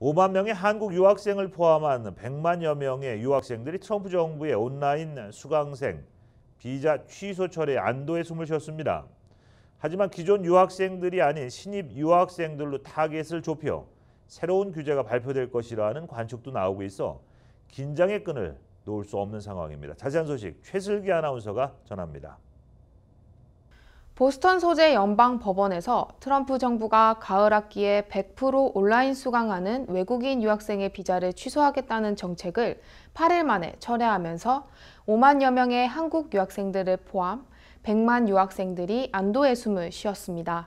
5만 명의 한국 유학생을 포함한 100만여 명의 유학생들이 트럼프 정부의 온라인 수강생 비자 취소 철회 안도에 숨을 쉬었습니다. 하지만 기존 유학생들이 아닌 신입 유학생들로 타겟을 좁혀 새로운 규제가 발표될 것이라는 관측도 나오고 있어 긴장의 끈을 놓을 수 없는 상황입니다. 자세한 소식 최슬기 아나운서가 전합니다. 보스턴 소재 연방 법원에서 트럼프 정부가 가을 학기에 100% 온라인 수강하는 외국인 유학생의 비자를 취소하겠다는 정책을 8일 만에 철회하면서 5만여 명의 한국 유학생들을 포함 100만 유학생들이 안도의 숨을 쉬었습니다.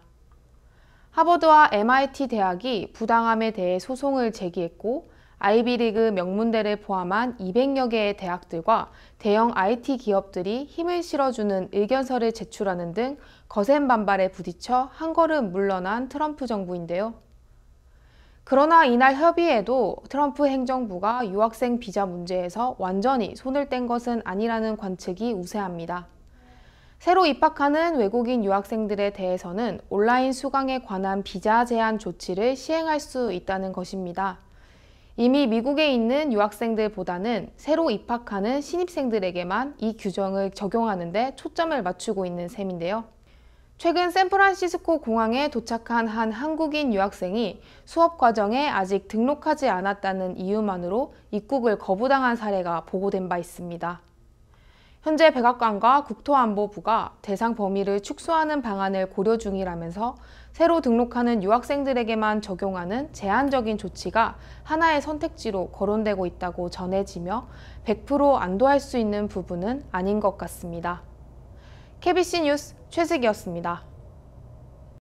하버드와 MIT 대학이 부당함에 대해 소송을 제기했고 아이비리그 명문대를 포함한 200여 개의 대학들과 대형 IT 기업들이 힘을 실어주는 의견서를 제출하는 등 거센 반발에 부딪혀 한 걸음 물러난 트럼프 정부인데요. 그러나 이날 협의에도 트럼프 행정부가 유학생 비자 문제에서 완전히 손을 뗀 것은 아니라는 관측이 우세합니다. 새로 입학하는 외국인 유학생들에 대해서는 온라인 수강에 관한 비자 제한 조치를 시행할 수 있다는 것입니다. 이미 미국에 있는 유학생들보다는 새로 입학하는 신입생들에게만 이 규정을 적용하는데 초점을 맞추고 있는 셈인데요. 최근 샌프란시스코 공항에 도착한 한 한국인 유학생이 수업 과정에 아직 등록하지 않았다는 이유만으로 입국을 거부당한 사례가 보고된 바 있습니다. 현재 백악관과 국토안보부가 대상 범위를 축소하는 방안을 고려 중이라면서 새로 등록하는 유학생들에게만 적용하는 제한적인 조치가 하나의 선택지로 거론되고 있다고 전해지며 100% 안도할 수 있는 부분은 아닌 것 같습니다. KBC 뉴스 최식이었습니다.